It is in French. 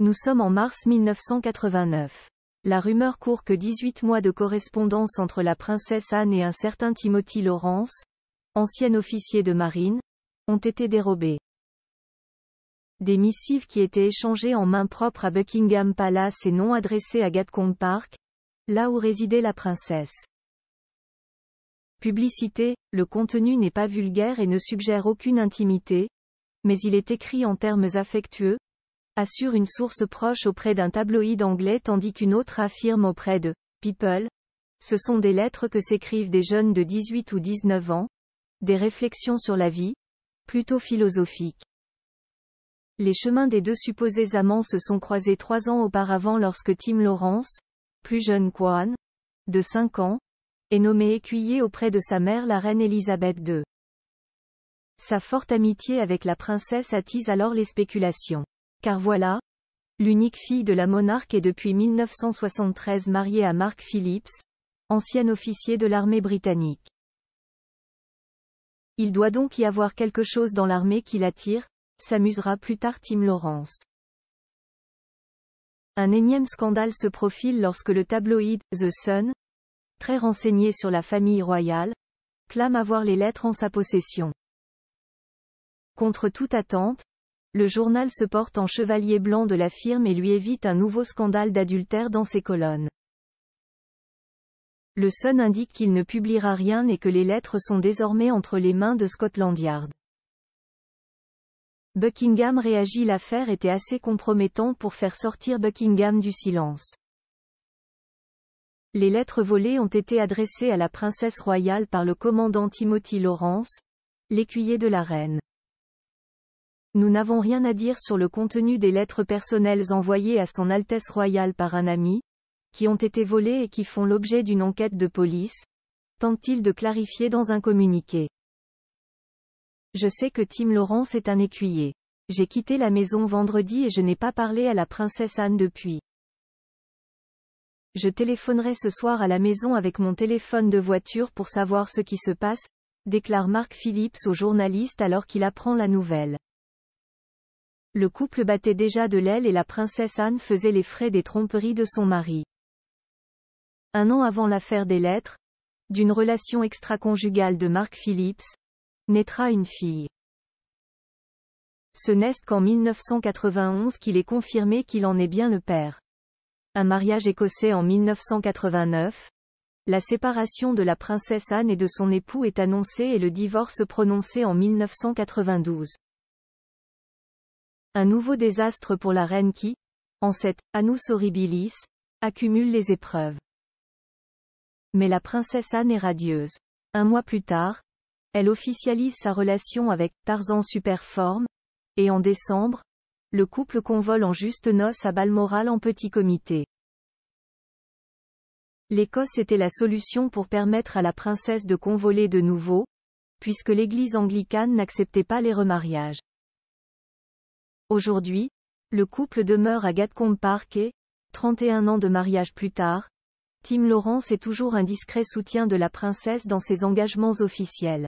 Nous sommes en mars 1989. La rumeur court que 18 mois de correspondance entre la princesse Anne et un certain Timothy Lawrence, ancien officier de marine, ont été dérobés. Des missives qui étaient échangées en main propre à Buckingham Palace et non adressées à Gatcombe Park, là où résidait la princesse. Publicité, le contenu n'est pas vulgaire et ne suggère aucune intimité, mais il est écrit en termes affectueux, assure une source proche auprès d'un tabloïd anglais tandis qu'une autre affirme auprès de People. Ce sont des lettres que s'écrivent des jeunes de 18 ou 19 ans, des réflexions sur la vie, plutôt philosophiques. Les chemins des deux supposés amants se sont croisés trois ans auparavant lorsque Tim Lawrence, plus jeune qu'Oan, de 5 ans, est nommé écuyer auprès de sa mère la reine Elisabeth II. Sa forte amitié avec la princesse attise alors les spéculations. Car voilà, l'unique fille de la monarque est depuis 1973 mariée à Mark Phillips, ancien officier de l'armée britannique. Il doit donc y avoir quelque chose dans l'armée qui l'attire, s'amusera plus tard Tim Lawrence. Un énième scandale se profile lorsque le tabloïd, The Sun, très renseigné sur la famille royale, clame avoir les lettres en sa possession. Contre toute attente, le journal se porte en chevalier blanc de la firme et lui évite un nouveau scandale d'adultère dans ses colonnes. Le Sun indique qu'il ne publiera rien et que les lettres sont désormais entre les mains de Scotland Yard. Buckingham réagit L'affaire était assez compromettante pour faire sortir Buckingham du silence. Les lettres volées ont été adressées à la princesse royale par le commandant Timothy Lawrence, l'écuyer de la reine. Nous n'avons rien à dire sur le contenu des lettres personnelles envoyées à Son Altesse Royale par un ami, qui ont été volées et qui font l'objet d'une enquête de police, tente-t-il de clarifier dans un communiqué. Je sais que Tim Lawrence est un écuyer. J'ai quitté la maison vendredi et je n'ai pas parlé à la princesse Anne depuis. Je téléphonerai ce soir à la maison avec mon téléphone de voiture pour savoir ce qui se passe, déclare Mark Phillips au journaliste alors qu'il apprend la nouvelle. Le couple battait déjà de l'aile et la princesse Anne faisait les frais des tromperies de son mari. Un an avant l'affaire des lettres, d'une relation extraconjugale de Mark Phillips, naîtra une fille. Ce n'est qu'en 1991 qu'il est confirmé qu'il en est bien le père. Un mariage écossais en 1989. La séparation de la princesse Anne et de son époux est annoncée et le divorce prononcé en 1992. Un nouveau désastre pour la reine qui, en cette Annus horribilis, accumule les épreuves. Mais la princesse Anne est radieuse. Un mois plus tard, elle officialise sa relation avec Tarzan Superforme, et en décembre, le couple convole en juste noces à Balmoral en petit comité. L'Écosse était la solution pour permettre à la princesse de convoler de nouveau, puisque l'Église anglicane n'acceptait pas les remariages. Aujourd'hui, le couple demeure à Gatcombe Park et, 31 ans de mariage plus tard, Tim Lawrence est toujours un discret soutien de la princesse dans ses engagements officiels.